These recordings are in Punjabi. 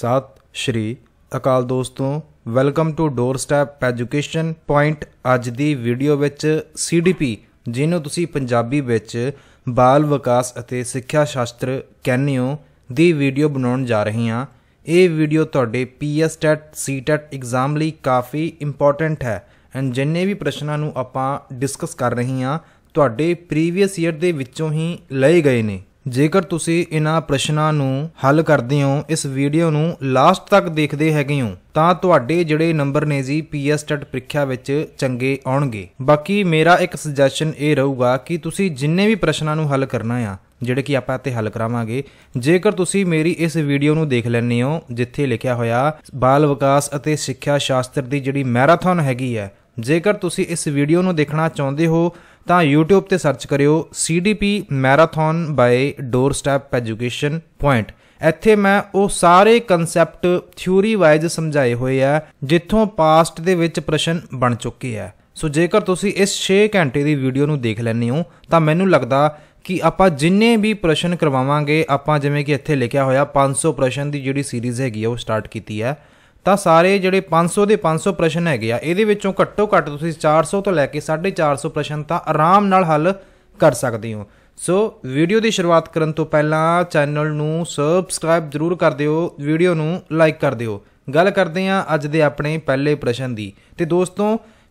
ਸਤ ਸ਼੍ਰੀ ਅਕਾਲ ਦੋਸਤੋ welcome to door step education point ਅੱਜ ਦੀ ਵੀਡੀਓ ਵਿੱਚ ਸੀਡੀਪੀ ਜਿਹਨੂੰ ਤੁਸੀਂ ਪੰਜਾਬੀ ਵਿੱਚ ਬਾਲ ਵਿਕਾਸ ਅਤੇ ਸਿੱਖਿਆ ਸ਼ਾਸਤਰ ਕਹਿੰਦੇ ਹੋ ਦੀ ਵੀਡੀਓ ਬਣਾਉਣ ਜਾ ਰਹੇ ਹਾਂ ਇਹ ਵੀਡੀਓ ਤੁਹਾਡੇ ਪੀਐਸ ਟੈਟ ਸੀਟੈਟ ਐਗਜ਼ਾਮ ਲਈ ਕਾਫੀ ਇੰਪੋਰਟੈਂਟ ਹੈ ਐਂਡ ਜਿੰਨੇ ਵੀ ਪ੍ਰਸ਼ਨਾਂ ਨੂੰ ਆਪਾਂ ਡਿਸਕਸ ਕਰ ਰਹੇ ਹਾਂ ਤੁਹਾਡੇ ਪ੍ਰੀਵੀਅਸ ਈਅਰ ਦੇ ਵਿੱਚੋਂ ਹੀ ਲਏ ਗਏ ਨੇ ਜੇਕਰ ਤੁਸੀਂ ਇਹਨਾਂ ਪ੍ਰਸ਼ਨਾਂ ਨੂੰ ਹੱਲ ਕਰਦੇ ਹੋ ਇਸ ਵੀਡੀਓ ਨੂੰ ਲਾਸਟ ਤੱਕ ਦੇਖਦੇ ਹੈਗੇ ਹੋ ਤਾਂ ਤੁਹਾਡੇ ਜਿਹੜੇ ਨੰਬਰ ਨੇ ਜੀ ਪੀਐਸ ਟੈਟ ਪ੍ਰੀਖਿਆ ਵਿੱਚ ਚੰਗੇ ਆਉਣਗੇ ਬਾਕੀ ਮੇਰਾ ਇੱਕ ਸੁਜੈਸ਼ਨ ਇਹ ਰਹੂਗਾ ਕਿ ਤੁਸੀਂ ਜਿੰਨੇ ਵੀ ਪ੍ਰਸ਼ਨਾਂ ਨੂੰ ਹੱਲ ਕਰਨਾ ਆ ਜਿਹੜੇ ਕਿ ਆਪਾਂ ਇੱਥੇ ਹੱਲ ਕਰਾਵਾਂਗੇ ਜੇਕਰ ਤੁਸੀਂ ਮੇਰੀ ਇਸ ਵੀਡੀਓ ਨੂੰ ਦੇਖ ਲੈਣੇ ਹੋ ਜਿੱਥੇ ਲਿਖਿਆ ਹੋਇਆ ਬਾਲ ਵਿਕਾਸ ਅਤੇ ਸਿੱਖਿਆ ਸ਼ਾਸਤਰ ਦੀ ਜਿਹੜੀ ਮੈਰਾਥਨ ਹੈਗੀ ਹੈ ਜੇਕਰ ਤੁਸੀਂ ਇਸ ਵੀਡੀਓ ਨੂੰ ਦੇਖਣਾ ਚਾਹੁੰਦੇ ਹੋ ਤਾਂ YouTube ਤੇ ਸਰਚ ਕਰਿਓ CDP marathon by doorstep education point ਇੱਥੇ ਮੈਂ ਉਹ ਸਾਰੇ ਕਨਸੈਪਟ ਥਿਊਰੀ ਵਾਈਜ਼ ਸਮਝਾਏ ਹੋਏ ਆ ਜਿੱਥੋਂ ਪਾਸਟ ਦੇ ਵਿੱਚ ਪ੍ਰਸ਼ਨ ਬਣ ਚੁੱਕੇ ਆ ਸੋ ਜੇਕਰ ਤੁਸੀਂ ਇਸ 6 ਘੰਟੇ ਦੀ ਵੀਡੀਓ ਨੂੰ ਦੇਖ ਲੈਣੇ ਹੋ ਤਾਂ ਮੈਨੂੰ ਲੱਗਦਾ ਕਿ ਆਪਾਂ ਜਿੰਨੇ ਵੀ ਪ੍ਰਸ਼ਨ ਕਰਵਾਵਾਂਗੇ ਆਪਾਂ ਜਿਵੇਂ ਕਿ ਇੱਥੇ ਲਿਖਿਆ ਹੋਇਆ 500 ਪ੍ਰਸ਼ਨ ਦੀ ਜਿਹੜੀ ਸੀਰੀਜ਼ ਹੈਗੀ ਆ ਉਹ ਸਟਾਰਟ ਕੀਤੀ ਹੈ ਤਾਂ ਸਾਰੇ ਜਿਹੜੇ 500 ਦੇ 500 ਪ੍ਰਸ਼ਨ ਹੈਗੇ ਆ ਇਹਦੇ ਵਿੱਚੋਂ ਘੱਟੋ ਘੱਟ ਤੁਸੀਂ 400 ਤੋਂ ਲੈ ਕੇ 450 ਪ੍ਰਸ਼ਨ ਤਾਂ ਆਰਾਮ ਨਾਲ ਹੱਲ ਕਰ ਸਕਦੇ ਹੋ ਸੋ ਵੀਡੀਓ ਦੀ ਸ਼ੁਰੂਆਤ ਕਰਨ ਤੋਂ ਪਹਿਲਾਂ ਚੈਨਲ ਨੂੰ ਸਬਸਕ੍ਰਾਈਬ ਜ਼ਰੂਰ ਕਰ ਦਿਓ ਵੀਡੀਓ ਨੂੰ ਲਾਈਕ ਕਰ ਦਿਓ ਗੱਲ ਕਰਦੇ ਹਾਂ ਅੱਜ ਦੇ ਆਪਣੇ ਪਹਿਲੇ ਪ੍ਰਸ਼ਨ ਦੀ ਤੇ ਦੋਸਤੋ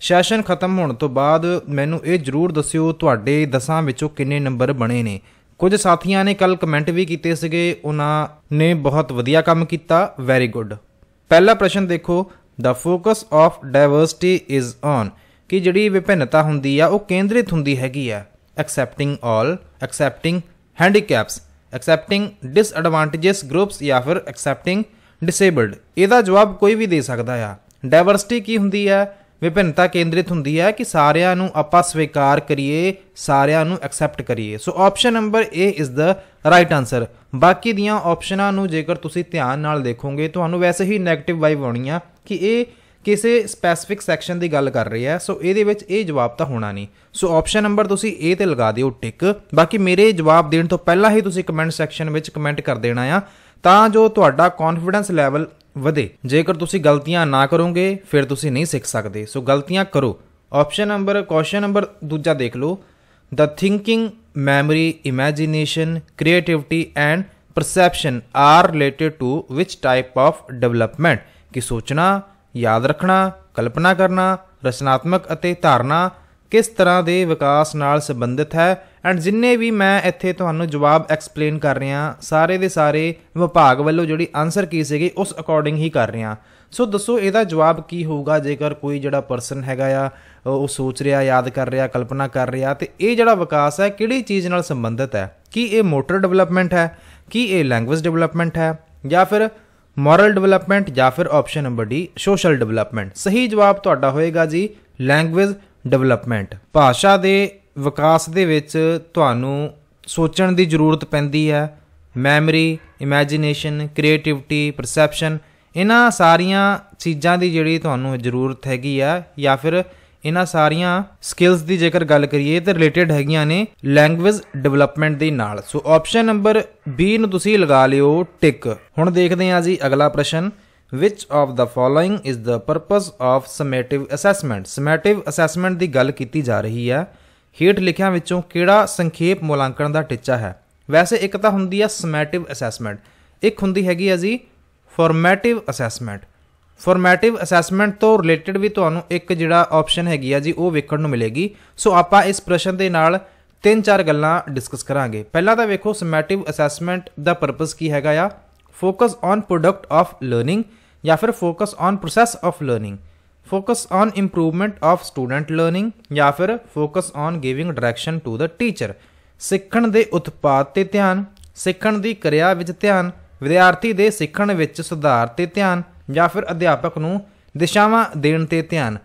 ਸੈਸ਼ਨ ਖਤਮ ਹੋਣ ਤੋਂ ਬਾਅਦ ਮੈਨੂੰ ਇਹ ਜ਼ਰੂਰ ਦੱਸਿਓ ਤੁਹਾਡੇ ਦਸਾਂ ਵਿੱਚੋਂ ਕਿੰਨੇ ਨੰਬਰ ਬਣੇ ਨੇ ਕੁਝ ਸਾਥੀਆਂ ਨੇ ਕੱਲ ਕਮੈਂਟ ਵੀ ਕੀਤੇ ਸੀਗੇ ਉਹਨਾਂ ਨੇ ਬਹੁਤ ਵਧੀਆ ਕੰਮ ਕੀਤਾ ਵੈਰੀ ਗੁੱਡ ਪਹਿਲਾ ਪ੍ਰਸ਼ਨ ਦੇਖੋ the focus of diversity is on ਕਿ ਜਿਹੜੀ ਵਿਭਿੰਨਤਾ ਹੁੰਦੀ ਆ ਉਹ ਕੇਂਦਰਿਤ ਹੁੰਦੀ ਹੈਗੀ ਆ accepting all accepting handicaps accepting disadvantages groups ਜਾਂ ਫਿਰ ਐਕਸੈਪਟਿੰਗ ਡਿਸੇਬਲਡ ਇਹਦਾ ਜਵਾਬ ਕੋਈ ਵੀ ਦੇ ਸਕਦਾ ਆ ਡਾਈਵਰਸਿਟੀ ਕੀ ਹੁੰਦੀ ਆ ਵਿਭਿੰਨਤਾ ਕੇਂਦਰਿਤ ਹੁੰਦੀ ਹੈ ਕਿ ਸਾਰਿਆਂ ਨੂੰ ਆਪਾਂ ਸਵੀਕਾਰ ਕਰੀਏ ਸਾਰਿਆਂ ਨੂੰ ਐਕਸੈਪਟ ਕਰੀਏ so option number A is the right answer ਬਾਕੀ ਦੀਆਂ ਆਪਸ਼ਨਾਂ ਨੂੰ ਜੇਕਰ ਤੁਸੀਂ ਧਿਆਨ ਨਾਲ ਦੇਖੋਗੇ ਤੁਹਾਨੂੰ ਵੈਸੇ ਹੀ 네ਗੇਟਿਵ ਵਾਈਬ ਆਉਣੀ ਆ ਕਿ ਇਹ ਕਿਸੇ ਸਪੈਸੀਫਿਕ ਸੈਕਸ਼ਨ ਦੀ ਗੱਲ ਕਰ ਰਹੀ ਹੈ ਸੋ ਇਹਦੇ ਵਿੱਚ ਇਹ ਜਵਾਬ ਤਾਂ ਹੋਣਾ ਨਹੀਂ ਸੋ ਆਪਸ਼ਨ ਨੰਬਰ ਤੁਸੀਂ A ਤੇ ਲਗਾ ਦਿਓ ਟਿਕ ਬਾਕੀ ਮੇਰੇ ਜਵਾਬ ਦੇਣ ਤੋਂ ਪਹਿਲਾਂ ਹੀ ਤੁਸੀਂ ਕਮੈਂਟ ਸੈਕਸ਼ਨ ਵਿੱਚ ਕਮੈਂਟ ਕਰ ਦੇਣਾ ਆ ਤਾਂ ਜੋ ਤੁਹਾਡਾ ਕੌਨਫੀਡੈਂਸ ਲੈਵਲ ਵਧੇ ਜੇਕਰ ਤੁਸੀਂ ਗਲਤੀਆਂ ਨਾ ਕਰੋਗੇ ਫਿਰ ਤੁਸੀਂ ਨਹੀਂ ਸਿੱਖ ਸਕਦੇ ਸੋ ਗਲਤੀਆਂ ਕਰੋ ਆਪਸ਼ਨ ਨੰਬਰ ਕੁਐਸਚਨ ਨੰਬਰ ਦੂਜਾ ਦੇਖ ਲਓ the thinking memory imagination creativity and perception are related to which type of development ਕਿ ਸੋਚਣਾ ਯਾਦ ਰੱਖਣਾ ਕਲਪਨਾ ਕਰਨਾ ਰਚਨਾਤਮਕ ਅਤੇ ਧਾਰਨਾ ਕਿਸ ਤਰ੍ਹਾਂ ਦੇ ਵਿਕਾਸ ਨਾਲ ਸੰਬੰਧਿਤ ਹੈ ਐਂਡ ਜਿੰਨੇ ਵੀ ਮੈਂ ਇੱਥੇ ਤੁਹਾਨੂੰ ਜਵਾਬ ਐਕਸਪਲੇਨ ਕਰ ਰਿਹਾ ਸਾਰੇ ਦੇ ਸਾਰੇ ਵਿਭਾਗ ਵੱਲੋਂ ਜਿਹੜੀ ਆਨਸਰ ਕੀ ਸੀਗੀ ਉਸ ਅਕੋਰਡਿੰਗ ਹੀ ਕਰ ਰਿਹਾ ਸੋ ਦੱਸੋ ਇਹਦਾ ਜਵਾਬ ਕੀ ਹੋਊਗਾ ਜੇਕਰ ਕੋਈ ਜਿਹੜਾ ਪਰਸਨ ਹੈਗਾ ਆ ਉਹ ਸੋਚ ਰਿਹਾ ਯਾਦ ਕਰ ਰਿਹਾ ਕਲਪਨਾ ਕਰ ਰਿਹਾ ਤੇ ਇਹ ਜਿਹੜਾ ਵਿਕਾਸ ਹੈ ਕਿਹੜੀ ਚੀਜ਼ ਨਾਲ ਸੰਬੰਧਿਤ ਹੈ ਕੀ ਇਹ ਮੋਟਰ ਡਿਵੈਲਪਮੈਂਟ ਹੈ ਕੀ ਇਹ ਲੈਂਗੁਏਜ ਡਿਵੈਲਪਮੈਂਟ ਹੈ ਜਾਂ ਫਿਰ ਮੋਰਲ ਡਿਵੈਲਪਮੈਂਟ ਜਾਂ ਫਿਰ option number D social development ਸਹੀ ਜਵਾਬ ਤੁਹਾਡਾ ਹੋਏਗਾ ਜੀ ਲੈਂਗੁਏਜ ਡਿਵੈਲਪਮੈਂਟ ਭਾਸ਼ਾ ਦੇ ਵਿਕਾਸ ਦੇ ਵਿੱਚ ਤੁਹਾਨੂੰ ਸੋਚਣ ਦੀ ਜ਼ਰੂਰਤ ਪੈਂਦੀ ਹੈ ਮੈਮਰੀ ਇਮੇਜਿਨੇਸ਼ਨ ਕ੍ਰੀਏਟੀਵਿਟੀ ਪਰਸੈਪਸ਼ਨ ਇਹਨਾਂ ਸਾਰੀਆਂ ਚੀਜ਼ਾਂ ਦੀ ਜਿਹੜੀ ਤੁਹਾਨੂੰ ਜ਼ਰੂਰਤ ਹੈਗੀ ਆ ਜਾਂ ਫਿਰ ਇਹਨਾਂ ਸਾਰੀਆਂ ਸਕਿੱਲਸ ਦੀ ਜੇਕਰ ਗੱਲ ਕਰੀਏ ਤੇ ਰਿਲੇਟਡ ਹੈਗੀਆਂ ਨੇ ਲੈਂਗੁਏਜ ਡਿਵੈਲਪਮੈਂਟ ਦੇ ਨਾਲ ਸੋ ਆਪਸ਼ਨ ਨੰਬਰ B ਨੂੰ ਤੁਸੀਂ ਲਗਾ ਲਿਓ ਟਿਕ ਹੁਣ ਦੇਖਦੇ ਹਾਂ ਜੀ ਅਗਲਾ ਪ੍ਰਸ਼ਨ which of the following is the purpose of summative assessment summative assessment ਦੀ ਗੱਲ ਕੀਤੀ ਜਾ ਰਹੀ ਹੈ ਹੇਠ ਲਿਖਿਆਂ ਵਿੱਚੋਂ ਕਿਹੜਾ ਸੰਖੇਪ ਮੁਲਾਂਕਣ ਦਾ ਟਿੱਚਾ ਹੈ ਵੈਸੇ ਇੱਕ ਤਾਂ ਹੁੰਦੀ ਹੈ ਸਮੈਟਿਵ ਅਸੈਸਮੈਂਟ ਇੱਕ ਹੁੰਦੀ ਹੈਗੀ ਹੈ ਜੀ ਫਾਰਮੈਟਿਵ ਅਸੈਸਮੈਂਟ ਫਾਰਮੈਟਿਵ ਅਸੈਸਮੈਂਟ ਤੋਂ ਰਿਲੇਟਡ ਵੀ ਤੁਹਾਨੂੰ ਇੱਕ ਜਿਹੜਾ ਆਪਸ਼ਨ ਹੈਗੀ ਆ ਜੀ ਉਹ ਵੇਖਣ ਨੂੰ ਮਿਲੇਗੀ ਸੋ ਆਪਾਂ ਇਸ ਪ੍ਰਸ਼ਨ ਦੇ ਨਾਲ ਤਿੰਨ ਚਾਰ ਗੱਲਾਂ ਡਿਸਕਸ ਕਰਾਂਗੇ ਪਹਿਲਾਂ ਤਾਂ ਵੇਖੋ ਸਮੈਟਿਵ ਅਸੈਸਮੈਂਟ ਦਾ ਪਰਪਸ ਕੀ ਹੈਗਾ ਆ focus on product of learning ਜਾਂ ਫਿਰ focus on process of learning focus on improvement of student learning ਜਾਂ ਫਿਰ focus on giving direction to the teacher ਸਿੱਖਣ ਦੇ ਉਤਪਾਦ ਤੇ ਧਿਆਨ ਸਿੱਖਣ ਦੀ ਕਿਰਿਆ ਵਿੱਚ ਧਿਆਨ ਵਿਦਿਆਰਥੀ ਦੇ ਸਿੱਖਣ ਵਿੱਚ ਸੁਧਾਰ ਤੇ ਧਿਆਨ ਜਾਂ ਫਿਰ ਅਧਿਆਪਕ ਨੂੰ ਦਿਸ਼ਾਵਾਂ ਦੇਣ ਤੇ ਧਿਆਨ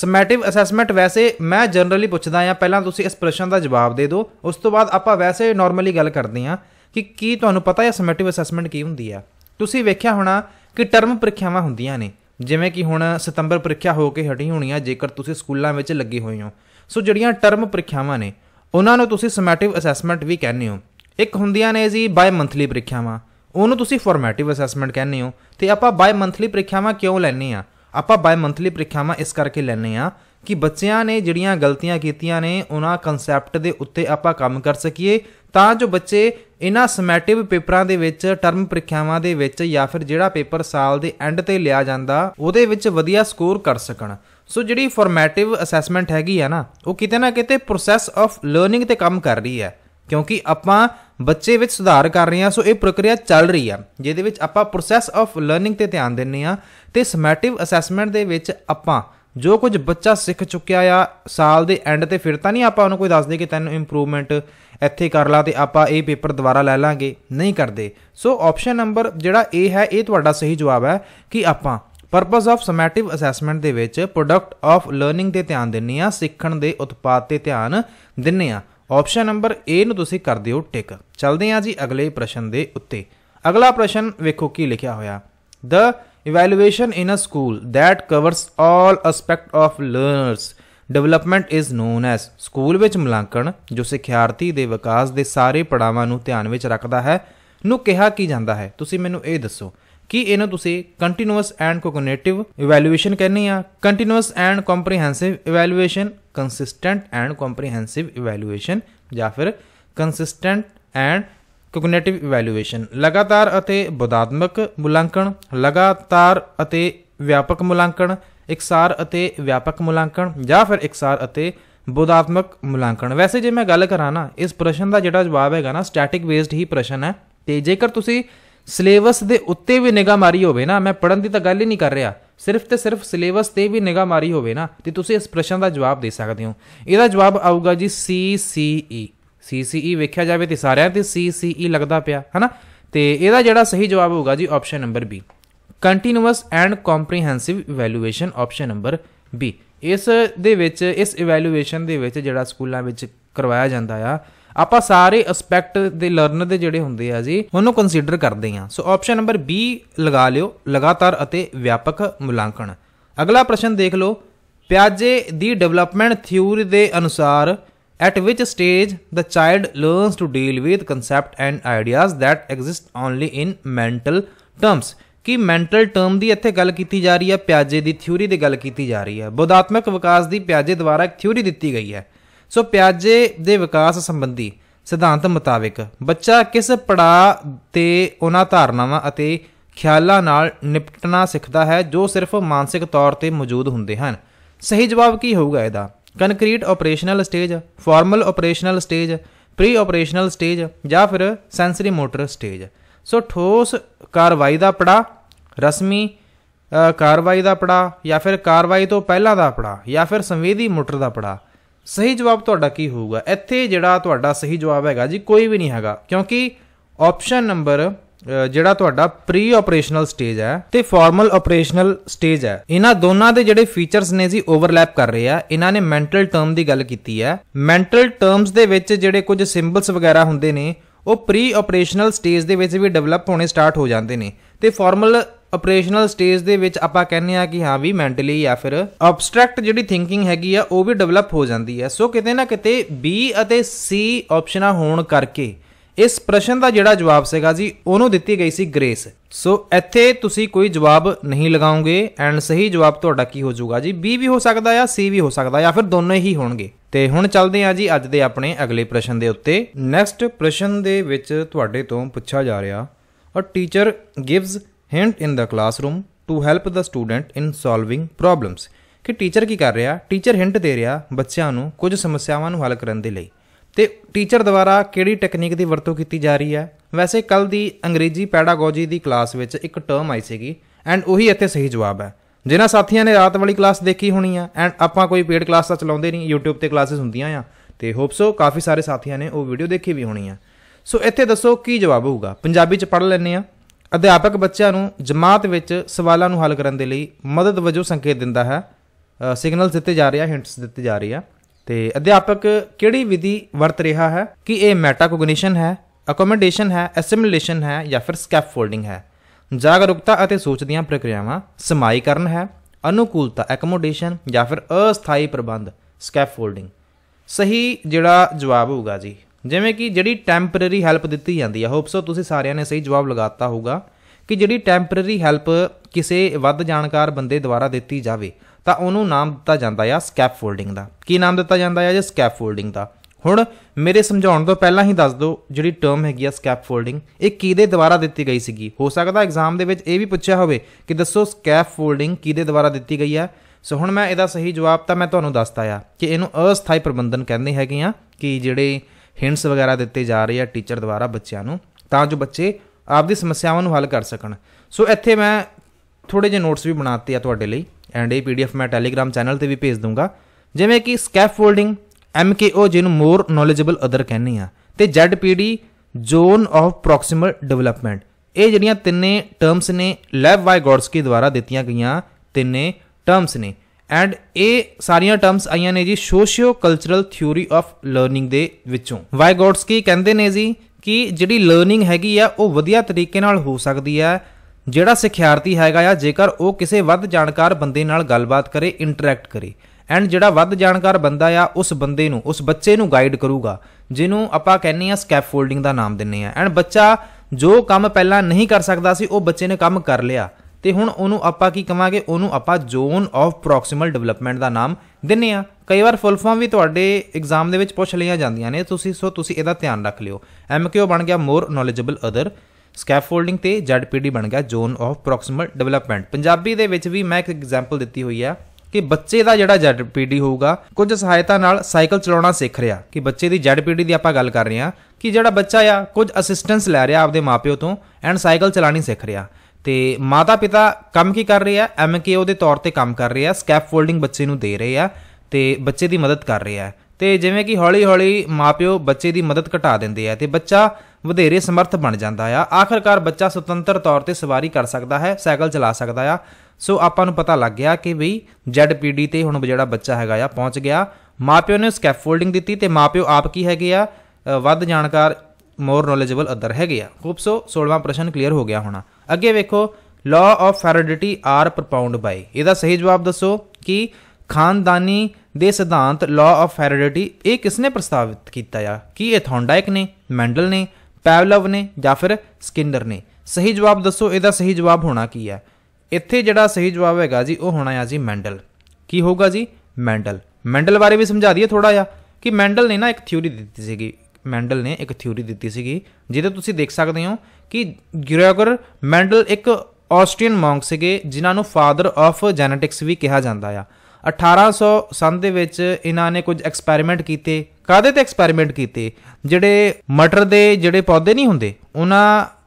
ਸਮੈਟਿਵ ਅਸੈਸਮੈਂਟ ਵੈਸੇ ਮੈਂ ਜਨਰਲੀ ਪੁੱਛਦਾ ਆ ਪਹਿਲਾਂ ਤੁਸੀਂ ਇਸ ਪ੍ਰਸ਼ਨ ਦਾ ਜਵਾਬ ਦੇ ਦਿਓ ਉਸ ਤੋਂ ਬਾਅਦ ਆਪਾਂ ਵੈਸੇ ਨਾਰਮਲੀ ਗੱਲ ਕਰਦੇ ਆ ਕਿ ਕੀ ਤੁਹਾਨੂੰ ਪਤਾ ਹੈ ਸਮੈਟਿਵ ਅਸੈਸਮੈਂਟ ਕੀ ਹੁੰਦੀ ਆ ਤੁਸੀਂ ਵੇਖਿਆ ਹੋਣਾ ਕਿ ਟਰਮ ਪ੍ਰੀਖਿਆਵਾਂ ਹੁੰਦੀਆਂ ਨੇ ਜਿਵੇਂ ਕਿ ਹੁਣ ਸਤੰਬਰ ਪ੍ਰੀਖਿਆ ਹੋ ਕੇ ਹਟੀ ਹੋਣੀ ਆ ਜੇਕਰ ਤੁਸੀਂ ਸਕੂਲਾਂ ਵਿੱਚ ਲੱਗੇ ਹੋਏ ਹੋ ਸੋ ਜਿਹੜੀਆਂ ਟਰਮ ਪ੍ਰੀਖਿਆਵਾਂ ਨੇ ਉਹਨਾਂ ਨੂੰ ਤੁਸੀਂ ਸਮੈਟਿਵ ਅਸੈਸਮੈਂਟ ਵੀ ਕਹਿੰਦੇ ਹੋ ਇੱਕ ਹੁੰਦੀਆਂ ਨੇ ਜੀ ਬਾਈ ਮੰਥਲੀ ਪ੍ਰੀਖਿਆਵਾਂ ਉਹਨੂੰ ਤੁਸੀਂ ਫਾਰਮੈਟਿਵ ਅਸੈਸਮੈਂਟ ਕਹਿੰਦੇ ਹੋ ਤੇ ਆਪਾਂ ਬਾਈ ਮੰਥਲੀ ਪ੍ਰੀਖਿਆਵਾਂ ਕਿਉਂ ਲੈਣੇ ਆ ਆਪਾਂ ਬਾਈ ਮੰਥਲੀ ਪ੍ਰੀਖਿਆਵਾਂ ਇਸ ਕਰਕੇ ਲੈਣੇ ਆ ਕਿ ਬੱਚਿਆਂ ਨੇ ਜਿਹੜੀਆਂ ਗਲਤੀਆਂ ਕੀਤੀਆਂ ਨੇ ਉਹਨਾਂ ਕਨਸੈਪਟ ਦੇ ਉੱਤੇ ਆਪਾਂ ਕੰਮ ਕਰ ਸਕੀਏ ਤਾਂ ਜੋ ਬੱਚੇ ਇਹਨਾਂ ਸਮੈਟਿਵ ਪੇਪਰਾਂ ਦੇ ਵਿੱਚ ਟਰਮ ਪ੍ਰੀਖਿਆਵਾਂ ਦੇ ਵਿੱਚ ਜਾਂ ਫਿਰ ਜਿਹੜਾ ਪੇਪਰ ਸਾਲ ਦੇ ਐਂਡ ਤੇ ਲਿਆ ਜਾਂਦਾ ਉਹਦੇ ਵਿੱਚ ਵਧੀਆ ਸਕੋਰ ਕਰ ਸਕਣ ਸੋ ਜਿਹੜੀ ਫਾਰਮੈਟਿਵ ਅਸੈਸਮੈਂਟ ਹੈਗੀ ਆ ਨਾ ਉਹ ਕਿਤੇ ਨਾ ਕਿਤੇ ਪ੍ਰੋਸੈਸ ਆਫ ਲਰਨਿੰਗ ਤੇ ਕੰਮ ਕਰ ਰਹੀ ਹੈ ਕਿਉਂਕਿ ਆਪਾਂ ਬੱਚੇ ਵਿੱਚ ਸੁਧਾਰ ਕਰ ਰਹੇ ਹਾਂ ਸੋ ਇਹ ਪ੍ਰਕਿਰਿਆ ਚੱਲ ਰਹੀ ਆ ਜਿਹਦੇ ਵਿੱਚ ਆਪਾਂ ਪ੍ਰੋਸੈਸ ਆਫ ਲਰਨਿੰਗ ਤੇ ਧਿਆਨ ਦਿੰਨੇ ਆ ਤੇ ਸਮੈਟਿਵ ਅਸੈਸਮੈਂਟ ਦੇ ਵਿੱਚ ਆਪਾਂ ਜੋ ਕੁਝ ਬੱਚਾ ਸਿੱਖ ਚੁੱਕਿਆ ਆ ਸਾਲ ਦੇ ਐਂਡ ਤੇ ਫਿਰ ਤਾਂ ਨਹੀਂ ਆਪਾਂ ਉਹਨੂੰ ਕੋਈ ਦੱਸ ਕਿ ਤੈਨੂੰ ਇੰਪਰੂਵਮੈਂਟ ਇੱਥੇ ਕਰ ਲਾ ਤੇ ਆਪਾਂ ਇਹ ਪੇਪਰ ਦੁਬਾਰਾ ਲੈ ਲਾਂਗੇ ਨਹੀਂ ਕਰਦੇ ਸੋ ਆਪਸ਼ਨ ਨੰਬਰ ਜਿਹੜਾ A ਹੈ ਇਹ ਤੁਹਾਡਾ ਸਹੀ ਜਵਾਬ ਹੈ ਕਿ ਆਪਾਂ ਪਰਪਸ ਆਫ ਸਮੈਟਿਵ ਅਸੈਸਮੈਂਟ ਦੇ ਵਿੱਚ ਪ੍ਰੋਡਕਟ ਆਫ ਲਰਨਿੰਗ ਤੇ ਧਿਆਨ ਦਿੰਨੇ ਆ ਸਿੱਖਣ ਦੇ ਉਤਪਾਦ ਤੇ ਧਿਆਨ ਦਿੰਨੇ ਆ ਆਪਸ਼ਨ ਨੰਬਰ A ਨੂੰ ਤੁਸੀਂ ਕਰ ਦਿਓ ਟਿਕ ਚਲਦੇ ਆ ਜੀ ਅਗਲੇ ਪ੍ਰਸ਼ਨ ਦੇ ਉੱਤੇ ਅਗਲਾ ਪ੍ਰਸ਼ਨ ਵੇਖੋ ਕੀ ਲਿਖਿਆ ਹੋਇਆ the Evaluation in a school that covers all aspect of learners development is known as school ਵਿੱਚ ਮੁਲਾਂਕਣ ਜੋ ਸਿੱਖਿਆਰਥੀ ਦੇ ਵਿਕਾਸ ਦੇ ਸਾਰੇ ਪੜਾਵਾਂ ਨੂੰ ਧਿਆਨ ਵਿੱਚ ਰੱਖਦਾ ਹੈ ਨੂੰ ਕਿਹਾ ਕੀ ਜਾਂਦਾ ਹੈ ਤੁਸੀਂ ਮੈਨੂੰ ਇਹ ਦੱਸੋ ਕੀ ਇਹਨੂੰ ਤੁਸੀਂ ਕੰਟੀਨਿਊਸ ਐਂਡ ਕੋਗਨੀਟਿਵ ਇਵੈਲੂਏਸ਼ਨ ਕਹਿੰਦੇ ਆ continuous and comprehensive evaluation consistent and comprehensive evaluation ਜਾਂ ਫਿਰ ਕੰਸਿਸਟੈਂਟ ਐਂਡ ਕੋਗਨੀਟਿਵ ਇਵੈਲੂਏਸ਼ਨ ਲਗਾਤਾਰ ਅਤੇ ਬੋਧਾਤਮਕ ਮੁਲਾਂਕਣ ਲਗਾਤਾਰ ਅਤੇ ਵਿਆਪਕ ਮੁਲਾਂਕਣ ਇਕਸਾਰ ਅਤੇ ਵਿਆਪਕ ਮੁਲਾਂਕਣ ਜਾਂ ਫਿਰ ਇਕਸਾਰ ਅਤੇ ਬੋਧਾਤਮਕ ਮੁਲਾਂਕਣ ਵੈਸੇ ਜੇ ਮੈਂ ਗੱਲ ਕਰਾਂ ਨਾ ਇਸ ਪ੍ਰਸ਼ਨ ਦਾ ਜਿਹੜਾ ਜਵਾਬ ਹੈਗਾ ਨਾ ਸਟੈਟਿਕ ਬੇਸਡ ਹੀ ਪ੍ਰਸ਼ਨ ਹੈ ਤੇ ਜੇਕਰ ਤੁਸੀਂ ਸਿਲੇਬਸ ਦੇ ਉੱਤੇ ਵੀ ਨਿਗਾਹ ਮਾਰੀ ਹੋਵੇ ਨਾ ਮੈਂ ਪੜਨ ਦੀ ਤਾਂ ਗੱਲ ਹੀ ਨਹੀਂ ਕਰ ਰਿਹਾ ਸਿਰਫ ਤੇ ਸਿਰਫ ਸਿਲੇਬਸ ਤੇ ਵੀ ਨਿਗਾਹ ਮਾਰੀ ਹੋਵੇ ਨਾ ਤੇ ਤੁਸੀਂ ਇਸ ਪ੍ਰਸ਼ਨ ਦਾ ਜਵਾਬ ਦੇ ਸਕਦੇ ਹੋ ਇਹਦਾ ਜਵਾਬ ਆਊਗਾ ਜੀ ਸੀ ਸੀ ਈ ਸੀਸੀਈ ਵੇਖਿਆ ਜਾਵੇ ਤੇ ਸਾਰਿਆਂ ਤੇ ਸੀਸੀਈ ਲੱਗਦਾ ਪਿਆ ਹਨਾ ਤੇ ਇਹਦਾ ਜਿਹੜਾ ਸਹੀ ਜਵਾਬ ਹੋਊਗਾ ਜੀ option number B continuous and comprehensive evaluation option number B ਇਸ ਦੇ ਵਿੱਚ ਇਸ ਇਵੈਲੂਏਸ਼ਨ ਦੇ ਵਿੱਚ ਜਿਹੜਾ ਸਕੂਲਾਂ ਵਿੱਚ ਕਰਵਾਇਆ ਜਾਂਦਾ ਆ ਆਪਾਂ ਸਾਰੇ ਐਸਪੈਕਟ ਦੇ ਲਰਨਰ ਦੇ ਜਿਹੜੇ ਹੁੰਦੇ ਆ ਜੀ ਉਹਨੂੰ ਕੰਸੀਡਰ ਕਰਦੇ ਆ ਸੋ ਆਪਸ਼ਨ ਨੰਬਰ B ਲਗਾ ਲਿਓ ਲਗਾਤਾਰ ਅਤੇ ਵਿਆਪਕ ਮੁਲਾਂਕਣ ਅਗਲਾ ਪ੍ਰਸ਼ਨ ਦੇਖ ਲਓ ਪਿਆਜੇ ਦੀ ਡਿਵੈਲਪਮੈਂਟ ਥਿਊਰੀ ਦੇ ਅਨੁਸਾਰ at which stage the child learns to deal with concept and ideas that exist only in mental terms ਕਿ ਮੈਂਟਲ ਟਰਮ ਦੀ ਇੱਥੇ ਗੱਲ ਕੀਤੀ ਜਾ ਰਹੀ ਹੈ ਪਿਆਜੇ ਦੀ ਥਿਊਰੀ ਦੀ ਗੱਲ ਕੀਤੀ ਜਾ ਰਹੀ ਹੈ ਬੁੱਧਾਤਮਕ ਵਿਕਾਸ ਦੀ ਪਿਆਜੇ ਦੁਆਰਾ ਇੱਕ ਥਿਊਰੀ ਦਿੱਤੀ ਗਈ ਹੈ ਸੋ ਪਿਆਜੇ ਦੇ ਵਿਕਾਸ ਸੰਬੰਧੀ ਸਿਧਾਂਤ ਮੁਤਾਬਕ ਬੱਚਾ ਕਿਸ ਪੜਾਅ ਤੇ ਉਹਨਾਂ ਧਾਰਨਾਵਾਂ ਅਤੇ ਖਿਆਲਾਂ ਨਾਲ ਨਿਪਟਣਾ ਸਿੱਖਦਾ ਹੈ ਜੋ ਸਿਰਫ ਮਾਨਸਿਕ ਤੌਰ ਤੇ ਮੌਜੂਦ ਹੁੰਦੇ ਹਨ ਸਹੀ ਜਵਾਬ ਕੀ ਹੋਊਗਾ ਇਹਦਾ concrete operational stage formal operational stage pre operational stage ਜਾਂ ਫਿਰ ਸੈਂਸਰੀ ਮੋਟਰ ਸਟੇਜ ਸੋ ਠੋਸ ਕਾਰਵਾਈ ਦਾ ਪੜਾ ਰਸਮੀ ਕਾਰਵਾਈ ਦਾ ਪੜਾ ਜਾਂ ਫਿਰ ਕਾਰਵਾਈ ਤੋਂ ਪਹਿਲਾਂ ਦਾ ਪੜਾ ਜਾਂ ਫਿਰ ਸੰਵੇਦੀ ਮੋਟਰ ਦਾ ਪੜਾ ਸਹੀ ਜਵਾਬ ਤੁਹਾਡਾ ਕੀ ਹੋਊਗਾ ਇੱਥੇ ਜਿਹੜਾ ਤੁਹਾਡਾ ਸਹੀ ਜਵਾਬ ਹੈਗਾ ਜੀ ਕੋਈ ਵੀ ਨਹੀਂ ਹੈਗਾ ਕਿਉਂਕਿ ਆਪਸ਼ਨ ਨੰਬਰ ਜਿਹੜਾ ਤੁਹਾਡਾ ਪ੍ਰੀ ਆਪਰੇਸ਼ਨਲ ਸਟੇਜ ਹੈ ਤੇ ਫਾਰਮਲ ਆਪਰੇਸ਼ਨਲ ਸਟੇਜ ਹੈ ਇਹਨਾਂ ਦੋਨਾਂ ਦੇ ਜਿਹੜੇ ਫੀਚਰਸ ਨੇ ਜੀ ਓਵਰਲੈਪ ਕਰ ਰਹੇ ਆ ਇਹਨਾਂ ਨੇ ਮੈਂਟਲ ਟਰਮ ਦੀ ਗੱਲ ਕੀਤੀ ਹੈ ਮੈਂਟਲ ਟਰਮਸ ਦੇ ਵਿੱਚ ਜਿਹੜੇ ਕੁਝ ਸਿੰਬਲਸ ਵਗੈਰਾ ਹੁੰਦੇ ਨੇ ਉਹ ਪ੍ਰੀ ਆਪਰੇਸ਼ਨਲ ਸਟੇਜ ਦੇ ਵਿੱਚ ਵੀ ਡਿਵੈਲਪ ਹੋਣੇ ਸਟਾਰਟ ਹੋ ਜਾਂਦੇ ਨੇ ਤੇ ਫਾਰਮਲ ਆਪਰੇਸ਼ਨਲ ਸਟੇਜ ਦੇ ਵਿੱਚ ਆਪਾਂ ਕਹਿੰਨੇ ਆ ਕਿ ਹਾਂ ਵੀ ਮੈਂਟਲੀ ਜਾਂ ਫਿਰ ਅਬਸਟ੍ਰੈਕਟ ਜਿਹੜੀ ਥਿੰਕਿੰਗ ਹੈਗੀ ਆ ਉਹ ਵੀ ਡਿਵੈਲਪ ਹੋ ਜਾਂਦੀ ਹੈ ਸੋ ਕਿਤੇ ਨਾ ਕਿਤੇ B ਅਤੇ C ਆਪਸ਼ਨਾਂ ਹੋਣ ਕਰਕੇ ਇਸ ਪ੍ਰਸ਼ਨ ਦਾ ਜਿਹੜਾ ਜਵਾਬ ਸੀਗਾ ਜੀ ਉਹਨੂੰ ਦਿੱਤੀ ਗਈ ਸੀ ਗ੍ਰੇਸ ਸੋ ਇੱਥੇ ਤੁਸੀਂ ਕੋਈ ਜਵਾਬ ਨਹੀਂ ਲਗਾਉਂਗੇ ਐਂਡ ਸਹੀ ਜਵਾਬ ਤੁਹਾਡਾ ਕੀ ਹੋ ਜਾਊਗਾ ਜੀ B ਵੀ ਹੋ ਸਕਦਾ ਆ C ਵੀ ਹੋ ਸਕਦਾ ਜਾਂ ਫਿਰ ਦੋਨੋਂ ਹੀ ਹੋਣਗੇ ਤੇ ਹੁਣ ਚੱਲਦੇ ਹਾਂ ਜੀ ਅੱਜ ਦੇ ਆਪਣੇ ਅਗਲੇ ਪ੍ਰਸ਼ਨ ਦੇ ਉੱਤੇ ਨੈਕਸਟ ਪ੍ਰਸ਼ਨ ਦੇ ਵਿੱਚ ਤੁਹਾਡੇ ਤੋਂ ਪੁੱਛਿਆ ਜਾ ਰਿਹਾ a teacher gives hint in the classroom to help the student in solving problems ਕਿ ਟੀਚਰ ਕੀ ਕਰ ਰਿਹਾ ਟੀਚਰ ਹਿੰਟ ਦੇ ਰਿਹਾ ਬੱਚਿਆਂ ਨੂੰ ਕੁਝ ਸਮੱਸਿਆਵਾਂ ਨੂੰ ਹੱਲ ਕਰਨ ਦੇ ਲਈ ਤੇ ਟੀਚਰ ਦੁਆਰਾ ਕਿਹੜੀ ਟੈਕਨੀਕ ਦੀ ਵਰਤੋਂ ਕੀਤੀ ਜਾ ਰਹੀ ਹੈ ਵੈਸੇ ਕੱਲ ਦੀ ਅੰਗਰੇਜ਼ੀ ਪੈਡਾਗੋਜੀ ਦੀ ਕਲਾਸ ਵਿੱਚ ਇੱਕ ਟਰਮ ਆਈ ਸੀਗੀ ਐਂਡ ਉਹੀ ਇੱਥੇ ਸਹੀ ਜਵਾਬ ਹੈ ਜਿਨ੍ਹਾਂ ਸਾਥੀਆਂ ਨੇ ਰਾਤ ਵਾਲੀ ਕਲਾਸ ਦੇਖੀ ਹੋਣੀ ਆ ਐਂਡ ਆਪਾਂ ਕੋਈ ਪੇਡ ਕਲਾਸ ਤਾਂ ਚਲਾਉਂਦੇ ਨਹੀਂ YouTube ਤੇ ਕਲਾਸਿਸ ਹੁੰਦੀਆਂ ਆ ਤੇ ਹੋਪ ਸੋ ਕਾਫੀ ਸਾਰੇ ਸਾਥੀਆਂ ਨੇ ਉਹ ਵੀਡੀਓ ਦੇਖੀ ਵੀ ਹੋਣੀ ਆ ਸੋ ਇੱਥੇ ਦੱਸੋ ਕੀ ਜਵਾਬ ਹੋਊਗਾ ਪੰਜਾਬੀ ਚ ਪੜ੍ਹ ਲੈਣੇ ਆ ਅਧਿਆਪਕ ਬੱਚਿਆਂ ਨੂੰ ਜਮਾਤ ਵਿੱਚ ਸਵਾਲਾਂ ਨੂੰ ਹੱਲ ਕਰਨ ਦੇ ਲਈ ਮਦਦ ਵਜੋਂ ਸੰਕੇਤ ਦਿੰਦਾ ਹੈ ਸਿਗਨਲਸ ਦਿੱਤੇ ਜਾ ਰਹੇ ਆ ਹਿੰਟਸ ਦਿੱਤੇ ਜਾ ਰਹੇ ਆ ਤੇ ਅਧਿਆਪਕ ਕਿਹੜੀ ਵਿਧੀ ਵਰਤ ਰਿਹਾ ਹੈ ਕਿ ਇਹ ਮੈਟਾਕੋਗਨੀਸ਼ਨ ਹੈ ਅਕੋਮੋਡੇਸ਼ਨ ਹੈ ਅਸਿਮਿਲੇਸ਼ਨ ਹੈ ਜਾਂ ਫਿਰ ਸਕੈਫੋਲਡਿੰਗ ਹੈ ਜਾਗਰੂਕਤਾ ਅਤੇ ਸੋਚ ਦੀਆਂ ਪ੍ਰਕਿਰਿਆਵਾਂ ਸਮਾਈਕਰਨ ਹੈ ਅਨੁਕੂਲਤਾ ਅਕੋਮੋਡੇਸ਼ਨ ਜਾਂ ਫਿਰ ਅਸਥਾਈ ਪ੍ਰਬੰਧ ਸਕੈਫੋਲਡਿੰਗ ਸਹੀ ਜਿਹੜਾ ਜਵਾਬ ਹੋਊਗਾ ਜੀ ਜਿਵੇਂ ਕਿ ਜਿਹੜੀ ਟੈਂਪਰੇਰੀ ਹੈਲਪ ਦਿੱਤੀ ਜਾਂਦੀ ਹੈ ਹੋਪਸੋ ਤੁਸੀਂ ਸਾਰਿਆਂ ਨੇ ਸਹੀ ਜਵਾਬ ਲਗਾਤਾ ਹੋਊਗਾ ਕਿ ਜਿਹੜੀ ਟੈਂਪਰੇਰੀ ਹੈਲਪ ਕਿਸੇ ਵੱਧ ਜਾਣਕਾਰ ਬੰਦੇ ਦੁਆਰਾ ਦਿੱਤੀ ਜਾਵੇ ਤਾਂ ਉਹਨੂੰ ਨਾਮ ਦਿੱਤਾ ਜਾਂਦਾ ਆ ਸਕੈਫੋਲਡਿੰਗ ਦਾ ਕੀ ਨਾਮ ਦਿੱਤਾ ਜਾਂਦਾ ਆ ਜੇ ਸਕੈਫੋਲਡਿੰਗ ਦਾ ਹੁਣ ਮੇਰੇ ਸਮਝਾਉਣ ਤੋਂ ਪਹਿਲਾਂ ਹੀ ਦੱਸ ਦਿਓ ਜਿਹੜੀ ਟਰਮ ਹੈਗੀ ਆ ਸਕੈਫੋਲਡਿੰਗ ਇਹ ਕਿਹਦੇ ਦੁਆਰਾ ਦਿੱਤੀ ਗਈ ਸੀਗੀ ਹੋ ਸਕਦਾ ਐਗਜ਼ਾਮ ਦੇ ਵਿੱਚ ਇਹ ਵੀ ਪੁੱਛਿਆ ਹੋਵੇ ਕਿ ਦੱਸੋ ਸਕੈਫੋਲਡਿੰਗ ਕਿਹਦੇ ਦੁਆਰਾ ਦਿੱਤੀ ਗਈ ਆ ਸੋ ਹੁਣ ਮੈਂ ਇਹਦਾ ਸਹੀ ਜਵਾਬ ਤਾਂ ਮੈਂ ਤੁਹਾਨੂੰ ਦੱਸਤਾ ਆ ਕਿ ਇਹਨੂੰ ਅਸਥਾਈ ਪ੍ਰਬੰਧਨ ਕਹਿੰਦੇ ਹੈਗੇ ਆ ਕਿ ਜਿਹੜੇ ਹਿੰਟਸ ਵਗੈਰਾ ਦਿੱਤੇ ਜਾ ਰਹੇ ਆ ਟੀਚਰ ਦੁਆਰਾ ਬੱਚਿਆਂ ਨੂੰ ਤਾਂ ਜੋ ਬੱਚੇ ਆਪਦੀ ਸਮੱਸਿਆਵਾਂ ਨੂੰ ਹੱਲ ਕਰ ਸਕਣ ਸੋ ਇੱਥੇ ਮੈਂ ਥੋੜੇ ਜਿਹੇ ਨੋਟਸ ਵੀ ਬਣਾਤੇ ਆ ਤੁਹਾਡੇ ਲਈ ਐਂਡ ਇਹ ਪੀਡੀਐਫ ਮੈਂ ਟੈਲੀਗ੍ਰam ਚੈਨਲ ਤੇ ਵੀ ਭੇਜ ਦੂੰਗਾ ਜਿਵੇਂ ਕਿ ਸਕੈਫੋਲਡਿੰਗ ਐਮਕੇਓ ਜਿਹਨੂੰ ਮੋਰ ਨੋਲੇਜੇਬਲ ਅਦਰ ਕਹਿੰਨੀ ਆ ਤੇ ZPD zone of proximal development ਇਹ ਜਿਹੜੀਆਂ ਤਿੰਨੇ ਟਰਮਸ ਨੇ ਲੈਵ ਵਾਈ ਗੋਡਸਕੀ ਦੁਆਰਾ ਦਿੱਤੀਆਂ ਗਈਆਂ ਤਿੰਨੇ ਟਰਮਸ ਨੇ ਐਂਡ ਇਹ ਸਾਰੀਆਂ ਟਰਮਸ ਆਈਆਂ ਨੇ ਜੀ socio cultural theory of learning ਦੇ ਵਿੱਚੋਂ ਵਾਈਗੋਟਸਕੀ ਕਹਿੰਦੇ ਨੇ ਜੀ ਕਿ ਜਿਹੜੀ ਲਰਨਿੰਗ ਹੈਗੀ ਆ ਉਹ ਵਧੀਆ ਤਰੀਕੇ ਨਾਲ ਹੋ ਸਕਦੀ ਆ ਜਿਹੜਾ ਸਿਖਿਆਰਥੀ ਹੈਗਾ ਆ ਜੇਕਰ ਉਹ ਕਿਸੇ ਵੱਧ ਜਾਣਕਾਰ ਬੰਦੇ ਨਾਲ ਗੱਲਬਾਤ ਕਰੇ ਇੰਟਰੈਕਟ ਕਰੇ ਐਂਡ ਜਿਹੜਾ ਵੱਧ ਜਾਣਕਾਰ ਬੰਦਾ ਆ ਉਸ ਬੰਦੇ ਨੂੰ ਉਸ ਬੱਚੇ ਨੂੰ ਗਾਈਡ ਕਰੂਗਾ ਜਿਹਨੂੰ ਆਪਾਂ ਕਹਿੰਨੇ ਆ ਸਕੈਫੋਲਡਿੰਗ ਦਾ ਨਾਮ ਦਿੰਨੇ ਆ ਐਂਡ ਬੱਚਾ ਜੋ ਕੰਮ ਪਹਿਲਾਂ ਨਹੀਂ ਕਰ ਸਕਦਾ ਸੀ ਉਹ ਬੱਚੇ ਨੇ ਕੰਮ ਕਰ ਲਿਆ ਤੇ ਹੁਣ ਉਹਨੂੰ ਆਪਾਂ ਕੀ ਕਵਾਂਗੇ ਉਹਨੂੰ ਆਪਾਂ ਜ਼ੋਨ ਆਫ ਪ੍ਰੋਕਸੀਮਲ ਡਿਵੈਲਪਮੈਂਟ ਦਾ ਨਾਮ ਦਿੰਨੇ ਆ ਕਈ ਵਾਰ ਫੁੱਲ ਫਾਰਮ ਵੀ ਤੁਹਾਡੇ ਐਗਜ਼ਾਮ ਦੇ ਵਿੱਚ ਪੁੱਛ ਲਈਆਂ ਜਾਂਦੀਆਂ ਨੇ ਤੁਸੀਂ ਸੋ ਤੁਸੀਂ ਇਹਦਾ ਧਿਆਨ ਰੱਖ ਲਿਓ ਐਮਕਿਊ ਬਣ ਗਿਆ ਮੋਰ ਨੋਲੇਜੇਬਲ ਅਦਰ ਸਕੈਫੋਲਡਿੰਗ ਤੇ ਜੈਡਪੀਡੀ ਬਣ ਗਿਆ zone of proximal development Punjabi ਦੇ ਵਿੱਚ ਵੀ ਮੈਂ ਇੱਕ ਐਗਜ਼ਾਮਪਲ ਦਿੱਤੀ ਹੋਈ ਆ ਕਿ ਬੱਚੇ ਦਾ ਜਿਹੜਾ ਜੈਡਪੀਡੀ ਹੋਊਗਾ ਕੁਝ ਸਹਾਇਤਾ ਨਾਲ ਸਾਈਕਲ ਚਲਾਉਣਾ ਸਿੱਖ ਰਿਹਾ ਕਿ ਬੱਚੇ ਦੀ ਜੈਡਪੀਡੀ ਦੀ ਆਪਾਂ ਗੱਲ ਕਰ ਰਹੇ ਆ ਕਿ ਜਿਹੜਾ ਬੱਚਾ ਆ ਕੁਝ ਅਸਿਸਟੈਂਸ ਲੈ ਰਿਹਾ ਆਪਦੇ ਮਾਪਿਓ ਤੋਂ ਐਂਡ ਸਾਈਕਲ ਚਲਾਣੀ ਸਿੱਖ ਰਿਹਾ ਤੇ ਮਾਤਾ ਪਿਤਾ ਕੰਮ ਕੀ ਕਰ ਰਹੇ ਆ ਐਮਕੇਓ ਦੇ ਤੌਰ ਤੇ ਕੰਮ ਕਰ ਰਹੇ ਆ ਸਕੈਫੋਲਡਿੰਗ ਬੱਚੇ ਨੂੰ ਦੇ ਰਹੇ ਆ ਤੇ ਬੱਚੇ ਦੀ ਮਦਦ ਕਰ ਰਹੇ ਆ ਤੇ ਜਿਵੇਂ ਕਿ ਹੌਲੀ-ਹੌਲੀ ਮਾਪਿਓ ਬੱਚੇ ਦੀ ਮਦਦ ਘਟਾ ਦਿੰਦੇ ਆ ਤੇ ਬੱਚਾ ਵਧੇਰੇ ਸਮਰਥ ਬਣ ਜਾਂਦਾ ਆ ਆਖਰਕਾਰ ਬੱਚਾ ਸੁਤੰਤਰ ਤੌਰ ਤੇ ਸਵਾਰੀ ਕਰ ਸਕਦਾ ਹੈ ਸਾਈਕਲ ਚਲਾ ਸਕਦਾ ਆ ਸੋ ਆਪਾਂ ਨੂੰ ਪਤਾ ਲੱਗ ਗਿਆ ਕਿ ਵੀ ਪੀਡੀ ਤੇ ਹੁਣ ਜਿਹੜਾ ਬੱਚਾ ਹੈਗਾ ਆ ਪਹੁੰਚ ਗਿਆ ਮਾਪਿਓ ਨੇ ਸਕੈਫੋਲਡਿੰਗ ਦਿੱਤੀ ਤੇ ਮਾਪਿਓ ਆਪ ਕੀ ਹੈਗੇ ਆ ਵੱਧ ਜਾਣਕਾਰ ਮੋਰ ਨੋਲੇਜੇਬਲ ਅਦਰ ਹੈਗੇ ਆ ਖੂਬ ਸੋ 16ਵਾਂ ਪ੍ਰਸ਼ਨ ਕਲੀਅਰ ਹੋ ਗਿਆ ਹੋਣਾ ਅੱਗੇ ਵੇਖੋ law of heredity are propound by ਇਹਦਾ ਸਹੀ ਜਵਾਬ ਦੱਸੋ ਕਿ ਖਾਨਦਾਨੀ ਦੇ ਸਿਧਾਂਤ ਲਾਅ ਆਫ ਫੈਰਾਡਿਟੀ ਇਹ ਕਿਸਨੇ ਪ੍ਰਸਤਾਵਿਤ ਕੀਤਾ ਆ ਕੀ ਇਹ ਥੌਂਡਾਇਕ ਨੇ ਮੈਂਡਲ ਨੇ ਪੈਵਲਵ ਨੇ ਜਾਂ ਫਿਰ ਸਕਿੰਡਰ ਨੇ ਸਹੀ ਜਵਾਬ ਦੱਸੋ ਇਹਦਾ ਸਹੀ ਜਵਾਬ ਹੋਣਾ ਕੀ ਹੈ ਇੱਥੇ ਜਿਹੜਾ ਸਹੀ ਜਵਾਬ ਹੈਗਾ ਜੀ ਉਹ ਹੋਣਾ ਹੈ ਜੀ ਮੈਂਡਲ ਕੀ ਹੋਊਗਾ ਜੀ ਮੈਂਡਲ ਮੈਂਡਲ ਬਾਰੇ ਵੀ ਸਮਝਾ ਦਈਏ ਥੋੜਾ ਜਿਹਾ ਕਿ ਮੈਂਡਲ ਨੇ ਨਾ ਇੱਕ ਥਿਊਰੀ ਦਿੱਤੀ ਸੀਗੀ ਮੈਂਡਲ ਨੇ ਇੱਕ ਥਿਊਰੀ ਦਿੱਤੀ ਸੀਗੀ ਜਿਹਦੇ ਤੁਸੀਂ ਦੇਖ ਸਕਦੇ ਹੋ ਕਿ ਗ੍ਰੈਗਰ ਮੈਂਡਲ ਇੱਕ ਆਸਟਰੀਅਨ ਮੌਂਕ ਸੀਗੇ ਜਿਨ੍ਹਾਂ ਨੂੰ ਫਾਦਰ ਆਫ ਜੈਨੇਟਿਕਸ ਵੀ ਕਿਹਾ ਜਾਂਦਾ ਆ 1800 ਸੰਦ ਦੇ ਵਿੱਚ ਇਹਨਾਂ ਨੇ ਕੁਝ ਐਕਸਪੈਰੀਮੈਂਟ ਕੀਤੇ ਕਾਦੇ ਤੇ ਐਕਸਪੈਰੀਮੈਂਟ ਕੀਤੇ ਜਿਹੜੇ ਮਟਰ ਦੇ ਜਿਹੜੇ ਪੌਦੇ ਨਹੀਂ ਹੁੰਦੇ ਉਹਨਾਂ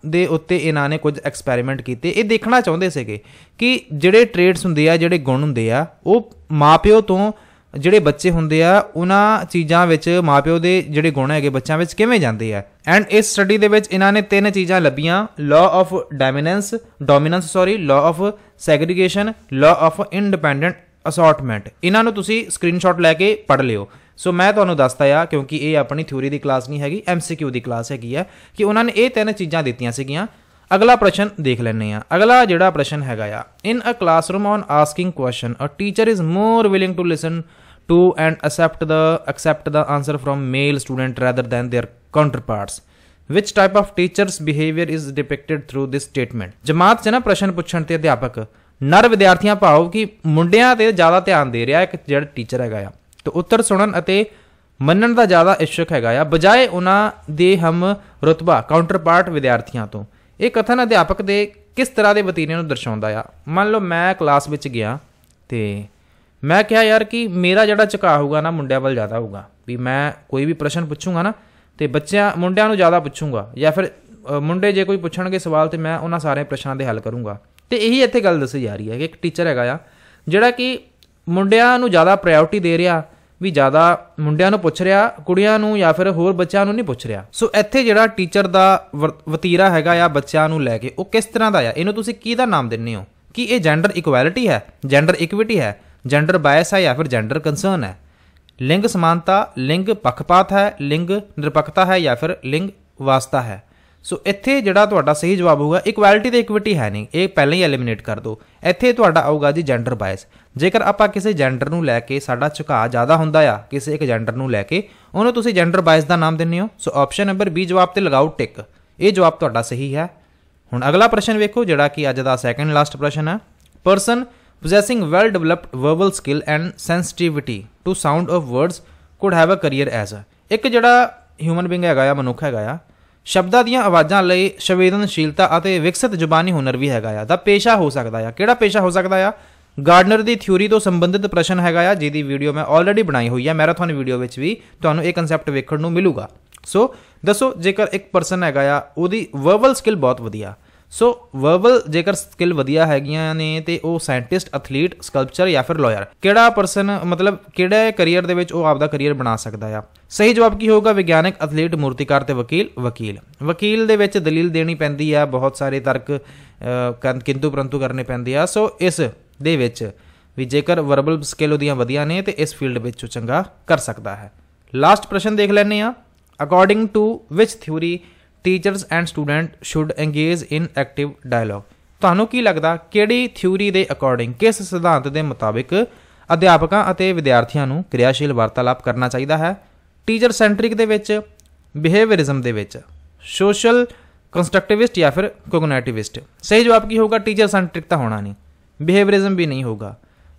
ਦੇ ਉੱਤੇ ਇਹਨਾਂ ਨੇ ਕੁਝ ਐਕਸਪੈਰੀਮੈਂਟ ਕੀਤੇ ਇਹ ਦੇਖਣਾ ਚਾਹੁੰਦੇ ਸੀਗੇ ਕਿ ਜਿਹੜੇ ਟ੍ਰੇਡਸ ਹੁੰਦੇ ਆ ਜਿਹੜੇ ਗੁਣ ਹੁੰਦੇ ਆ ਉਹ ਮਾਪਿਓ ਤੋਂ ਜਿਹੜੇ ਬੱਚੇ ਹੁੰਦੇ ਆ ਉਹਨਾਂ ਚੀਜ਼ਾਂ ਵਿੱਚ ਮਾਪਿਓ ਦੇ ਜਿਹੜੇ ਗੁਣ ਹੈਗੇ ਬੱਚਿਆਂ ਵਿੱਚ ਕਿਵੇਂ ਜਾਂਦੇ ਆ ਐਂਡ ਇਸ ਸਟੱਡੀ ਦੇ ਵਿੱਚ ਇਹਨਾਂ ਨੇ ਤਿੰਨ ਚੀਜ਼ਾਂ ਲੱਭੀਆਂ law of dominance dominance sorry law of segregation law of independent assortment ਇਹਨਾਂ ਨੂੰ ਤੁਸੀਂ ਸਕਰੀਨਸ਼ਾਟ ਲੈ ਕੇ ਪੜ੍ਹ ਲਿਓ ਸੋ ਮੈਂ ਤੁਹਾਨੂੰ ਦੱਸਤਾ ਆ ਕਿਉਂਕਿ ਇਹ ਆਪਣੀ ਥਿਊਰੀ ਦੀ ਕਲਾਸ ਨਹੀਂ ਹੈਗੀ ਐਮਸੀਕਿਊ ਦੀ ਕਲਾਸ ਹੈਗੀ ਹੈ ਕਿ ਉਹਨਾਂ ਨੇ ਇਹ ਤਿੰਨ ਚੀਜ਼ਾਂ ਦਿੱਤੀਆਂ ਸੀਗੀਆਂ ਅਗਲਾ ਪ੍ਰਸ਼ਨ ਦੇਖ ਲੈਣੇ ਆ ਅਗਲਾ ਜਿਹੜਾ ਪ੍ਰਸ਼ਨ ਹੈਗਾ ਆ in a classroom on asking question a teacher is more willing to listen to and accept the accept the answer from male student rather than their counterparts which type of teachers behaviour is depicted through this statement ਜਮਾਤ 'ਚ ਨਾ ਪ੍ਰਸ਼ਨ ਪੁੱਛਣ ਤੇ ਅਧਿਆਪਕ ਨਰ ਵਿਦਿਆਰਥੀਆਂ ਭਾਵ ਕਿ ਮੁੰਡਿਆਂ ਤੇ ਜ਼ਿਆਦਾ ਧਿਆਨ ਦੇ ਰਿਹਾ ਇੱਕ ਜਿਹੜਾ ਟੀਚਰ ਹੈਗਾ ਆ ਤੋ ਉੱਤਰ ਸੁਣਨ ਅਤੇ ਮੰਨਣ ਦਾ ਜ਼ਿਆਦਾ ਇਸ਼ਕ ਹੈਗਾ ਆ ਬਜਾਏ ਉਹਨਾਂ ਦੇ ਹਮ ਰਤਬਾ ਕਾਊਂਟਰਪਾਰਟ ਵਿਦਿਆਰਥੀਆਂ ਤੋਂ ਇਹ ਕਥਨ ਅਧਿਆਪਕ ਦੇ ਕਿਸ ਤਰ੍ਹਾਂ ਦੇ ਵਤੀਰੇ ਨੂੰ ਦਰਸਾਉਂਦਾ ਆ ਮੰਨ ਲਓ ਮੈਂ ਕਲਾਸ ਵਿੱਚ ਗਿਆ ਤੇ ਮੈਂ ਕਿਹਾ ਯਾਰ ਕਿ ਮੇਰਾ ਜਿਹੜਾ ਝੁਕਾ ਹੋਊਗਾ ਨਾ ਮੁੰਡਿਆਂ ਵੱਲ ਜ਼ਿਆਦਾ ਹੋਊਗਾ ਵੀ ਮੈਂ ਕੋਈ ਵੀ ਪ੍ਰਸ਼ਨ ਪੁੱਛੂਗਾ ਨਾ ਤੇ ਬੱਚਿਆਂ ਮੁੰਡਿਆਂ ਨੂੰ ਜ਼ਿਆਦਾ ਪੁੱਛੂਗਾ ਜਾਂ ਫਿਰ ਮੁੰਡੇ ਜੇ ਕੋਈ ਪੁੱਛਣਗੇ ਸਵਾਲ ਤੇ ਮੈਂ ਉਹਨਾਂ ਸਾਰੇ ਪ੍ਰਸ਼ਨਾਂ ਦੇ ਹੱਲ ਕਰੂੰਗਾ ਤੇ ਇਹੀ ਇੱਥੇ ਗੱਲ ਦੱਸੀ ਜਾ ਰਹੀ ਹੈ ਕਿ ਇੱਕ ਟੀਚਰ ਹੈਗਾ ਆ ਜਿਹੜਾ ਕਿ ਮੁੰਡਿਆਂ ਨੂੰ ਜ਼ਿਆਦਾ ਪ੍ਰਾਇੋਰਟੀ ਦੇ ਰਿਹਾ ਵੀ ਜ਼ਿਆਦਾ ਮੁੰਡਿਆਂ ਨੂੰ ਪੁੱਛ ਰਿਹਾ ਕੁੜੀਆਂ ਨੂੰ ਜਾਂ ਫਿਰ ਹੋਰ ਬੱਚਿਆਂ ਨੂੰ ਨਹੀਂ ਪੁੱਛ ਰਿਹਾ ਸੋ ਇੱਥੇ ਜਿਹੜਾ ਟੀਚਰ ਦਾ ਵਤੀਰਾ ਹੈਗਾ ਆ ਬੱਚਿਆਂ ਨੂੰ ਲੈ ਕੇ ਉਹ ਕਿਸ ਤਰ੍ਹਾਂ ਦਾ ਆ ਇਹਨੂੰ ਤੁਸੀਂ ਕੀ ਦਾ ਨਾਮ ਦਿੰਨੇ ਹੋ ਕੀ ਇਹ ਜੈਂਡਰ ਇਕੁਐਲਿਟੀ ਹੈ ਜੈਂਡਰ ਇਕਵਿਟੀ ਹੈ ਜੈਂਡਰ ਬਾਇਸ ਹੈ ਜਾਂ ਫਿਰ ਜੈਂਡਰ ਕੰਸਰਨ ਹੈ ਲਿੰਗ ਸਮਾਨਤਾ ਲਿੰਗ ਪੱਖਪਾਤ ਹੈ ਲਿੰਗ ਨਿਰਪੱਖਤਾ ਹੈ ਜਾਂ ਫਿਰ ਲਿੰਗ ਵਾਸਤਾ ਹੈ ਸੋ ਇੱਥੇ ਜਿਹੜਾ ਤੁਹਾਡਾ ਸਹੀ ਜਵਾਬ ਹੋਊਗਾ ਇਕੁਐਲਿਟੀ ਤੇ ਇਕਵਿਟੀ ਹੈ ਨਹੀਂ ਇਹ ਪਹਿਲਾਂ ਹੀ ਐਲੀਮੀਨੇਟ ਕਰ ਦਿਓ ਇੱਥੇ ਤੁਹਾਡਾ ਆਊਗਾ ਜੀ ਜੈਂਡਰ ਬਾਇਸ ਜੇਕਰ ਆਪਾਂ ਕਿਸੇ ਜੈਂਡਰ ਨੂੰ ਲੈ ਕੇ ਸਾਡਾ ਝੁਕਾਅ ਜ਼ਿਆਦਾ ਹੁੰਦਾ ਆ ਕਿਸੇ ਇੱਕ ਜੈਂਡਰ ਨੂੰ ਲੈ ਕੇ ਉਹਨੂੰ ਤੁਸੀਂ ਜੈਂਡਰ ਬਾਇਸ ਦਾ ਨਾਮ ਦਿੰਨੇ ਹੋ ਸੋ ਆਪਸ਼ਨ ਨੰਬਰ ਬੀ ਜਵਾਬ ਤੇ ਲਗਾਓ ਟਿਕ ਇਹ ਜਵਾਬ ਤੁਹਾਡਾ ਸਹੀ ਹੈ ਹੁਣ ਅਗਲਾ ਪ੍ਰਸ਼ਨ ਵੇਖੋ ਜਿਹੜਾ ਕਿ ਅੱਜ ਦਾ ਸੈਕੰਡ ਲਾਸਟ ਪ੍ਰਸ਼ਨ ਹੈ person possessing well developed verbal skill and sensitivity to sound of words could have a career as a ਇੱਕ ਜਿਹੜਾ ਹਿਊਮਨ ਬੀਇੰਗ ਹੈਗਾ ਆ ਮਨੁੱਖ ਹੈਗਾ ਆ ਸ਼ਬਦਾਂ ਦੀਆਂ ਆਵਾਜ਼ਾਂ ਲਈ ਸੰਵੇਦਨਸ਼ੀਲਤਾ ਅਤੇ ਵਿਕਸਿਤ ਜ਼ੁਬਾਨੀ ਹੁਨਰ ਵੀ ਹੈਗਾ ਆ ਦਾ ਪੇਸ਼ਾ ਹੋ ਸਕਦਾ ਆ ਕਿਹੜਾ ਪੇਸ਼ਾ ਹੋ ਸਕਦਾ ਆ ਗਾਰਡਨਰ ਦੀ ਥਿਊਰੀ ਤੋਂ ਸੰਬੰਧਿਤ ਪ੍ਰਸ਼ਨ ਹੈਗਾ ਆ ਜਿਹਦੀ ਵੀਡੀਓ ਮੈਂ ਆਲਰੇਡੀ ਬਣਾਈ ਹੋਈ ਆ ਮੈਰਾਥਨ ਵੀਡੀਓ ਵਿੱਚ ਵੀ ਤੁਹਾਨੂੰ ਇਹ ਕਨਸੈਪਟ ਵੇਖਣ ਨੂੰ ਮਿਲੂਗਾ ਸੋ ਦੱਸੋ ਜੇਕਰ ਇੱਕ ਪਰਸਨ ਹੈਗਾ ਆ ਉਹਦੀ ਵਰਬਲ ਸਕਿੱਲ ਬਹੁਤ ਵਧੀਆ ਸੋ ਵਰਬਲ ਜੇਕਰ ਸਕਿੱਲ ਵਧੀਆ ਹੈਗੀਆਂ ਨੇ ਤੇ ਉਹ ਸਾਇੰਟਿਸਟ ਐਥਲੀਟ ਸਕਲਪਚਰ ਜਾਂ ਫਿਰ ਲਾਇਰ ਕਿਹੜਾ ਪਰਸਨ ਮਤਲਬ ਕਿਹੜੇ ਕੈਰੀਅਰ ਦੇ ਵਿੱਚ ਉਹ ਆਪਦਾ ਕੈਰੀਅਰ ਬਣਾ ਸਕਦਾ ਆ ਸਹੀ ਜਵਾਬ ਕੀ ਹੋਊਗਾ ਵਿਗਿਆਨਕ ਐਥਲੀਟ ਮੂਰਤੀਕਾਰ ਤੇ ਵਕੀਲ ਵਕੀਲ ਵਕੀਲ ਦੇ ਵਿੱਚ ਦਲੀਲ ਦੇਣੀ ਪੈਂਦੀ ਆ ਬਹੁਤ ਸਾਰੇ ਤਰਕ ਕਿੰਤੂ ਪਰੰਤੂ ਕਰਨੇ ਪੈਂਦੇ ਆ ਸੋ ਇਸ ਦੇ ਵਿੱਚ ਵੀ ਜੇਕਰ ਵਰਬਲ ਸਕਿੱਲ ਉਹਦੀਆਂ ਵਧੀਆ ਨੇ ਤੇ ਇਸ ਫੀਲਡ ਵਿੱਚ ਉਹ ਚੰਗਾ ਕਰ ਸਕਦਾ ਹੈ ਲਾਸਟ ਪ੍ਰਸ਼ਨ ਦੇਖ ਲੈਣੇ ਆ according to which theory teachers and student should engage in active dialogue ਤੁਹਾਨੂੰ ਕੀ ਲੱਗਦਾ ਕਿਹੜੀ ਥਿਊਰੀ ਦੇ ਅਕੋਰਡਿੰਗ ਕਿਸ ਸਿਧਾਂਤ ਦੇ ਮੁਤਾਬਿਕ ਅਧਿਆਪਕਾਂ ਅਤੇ ਵਿਦਿਆਰਥੀਆਂ ਨੂੰ ਕਿਰਿਆਸ਼ੀਲ ਵਾਰਤਾਲਾਪ ਕਰਨਾ ਚਾਹੀਦਾ ਹੈ ਟੀਚਰ ਸੈਂਟ੍ਰਿਕ ਦੇ ਵਿੱਚ ਬਿਹੇਵੀਅਰਿਜ਼ਮ ਦੇ ਵਿੱਚ ਸੋਸ਼ਲ ਕੰਸਟਰਕਟਿਵਿਸਟ ਜਾਂ ਫਿਰ ਕੋਗਨੀਟਿਵਿਸਟ ਸਹੀ ਜਵਾਬ ਕੀ ਹੋਊਗਾ ਟੀਚਰ ਸੈਂਟ੍ਰਿਕ ਤਾਂ ਹੋਣਾ ਨਹੀਂ ਬਿਹੇਵੀਅਰਿਜ਼ਮ ਵੀ ਨਹੀਂ ਹੋਊਗਾ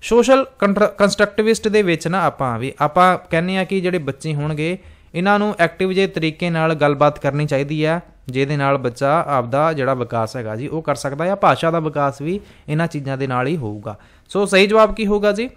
ਸੋਸ਼ਲ ਕੰਸਟਰਕਟਿਵਿਸਟ ਦੇ ਵਿੱਚ ਨਾ ਆਪਾਂ ਵੀ ਆਪਾਂ ਕਹਿੰਨੇ ਆ ਕਿ ਜਿਹੜੇ ਬੱਚੇ ਹੋਣਗੇ ਇਹਨਾਂ ਨੂੰ ਐਕਟਿਵ ਜੇ ਤਰੀਕੇ ਨਾਲ ਗੱਲਬਾਤ ਕਰਨੀ ਚਾਹੀਦੀ ਹੈ ਜਿਹਦੇ ਨਾਲ ਬੱਚਾ ਆਪਦਾ ਜਿਹੜਾ ਵਿਕਾਸ ਹੈਗਾ ਜੀ ਉਹ ਕਰ ਸਕਦਾ ਹੈ ਭਾਸ਼ਾ ਦਾ ਵਿਕਾਸ ਵੀ ਇਹਨਾਂ ਚੀਜ਼ਾਂ ਦੇ ਨਾਲ ਹੀ ਹੋਊਗਾ ਸੋ ਸਹੀ ਜਵਾਬ ਕੀ ਹੋਊਗਾ ਜੀ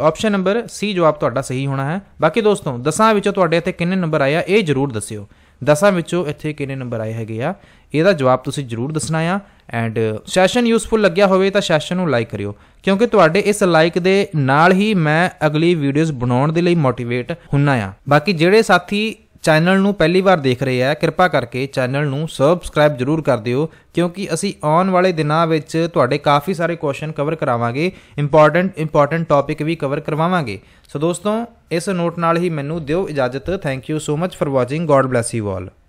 ਆਪਸ਼ਨ ਨੰਬਰ ਸੀ ਜਵਾਬ ਤੁਹਾਡਾ ਸਹੀ ਹੋਣਾ ਹੈ ਬਾਕੀ ਦੋਸਤੋ ਦਸਾਂ ਵਿੱਚੋਂ ਤੁਹਾਡੇ ਇੱਥੇ ਕਿੰਨੇ ਨੰਬਰ ਆਇਆ ਇਹ ਜ਼ਰੂਰ ਦੱਸਿਓ ਦਸਾਂ ਵਿੱਚੋਂ ਇੱਥੇ ਕਿੰਨੇ ਨੰਬਰ ਆਏ ਹੈਗੇ ਆ ਇਹਦਾ ਜਵਾਬ ਤੁਸੀਂ ਜਰੂਰ ਦੱਸਣਾ ਆ ਐਂਡ ਸੈਸ਼ਨ ਯੂਸਫੁਲ ਲੱਗਿਆ ਹੋਵੇ ਤਾਂ ਸੈਸ਼ਨ ਨੂੰ ਲਾਈਕ ਕਰਿਓ ਕਿਉਂਕਿ ਤੁਹਾਡੇ ਇਸ ਲਾਈਕ ਦੇ ਨਾਲ ਹੀ ਮੈਂ ਅਗਲੀ ਵੀਡੀਓਜ਼ ਬਣਾਉਣ ਦੇ ਲਈ ਮੋਟੀਵੇਟ ਹੁੰਨਾ ਆ ਬਾਕੀ ਜਿਹੜੇ ਸਾਥੀ ਚੈਨਲ ਨੂੰ ਪਹਿਲੀ ਵਾਰ ਦੇਖ ਰਹੇ ਆ ਕਿਰਪਾ ਕਰਕੇ ਚੈਨਲ ਨੂੰ ਸਬਸਕ੍ਰਾਈਬ ਜਰੂਰ ਕਰ ਦਿਓ ਕਿਉਂਕਿ ਅਸੀਂ ਆਉਣ ਵਾਲੇ ਦਿਨਾਂ ਵਿੱਚ ਤੁਹਾਡੇ ਕਾਫੀ ਸਾਰੇ ਕੁਐਸਚਨ ਕਵਰ ਕਰਾਵਾਂਗੇ ਇੰਪੋਰਟੈਂਟ ਇੰਪੋਰਟੈਂਟ ਟੌਪਿਕ ਵੀ ਕਵਰ ਕਰਵਾਵਾਂਗੇ ਸੋ ਦੋਸਤੋ ਇਸ ਨੋਟ ਨਾਲ ਹੀ ਮੈਨੂੰ ਦਿਓ ਇਜਾਜ਼ਤ thank you so much for watching god bless you all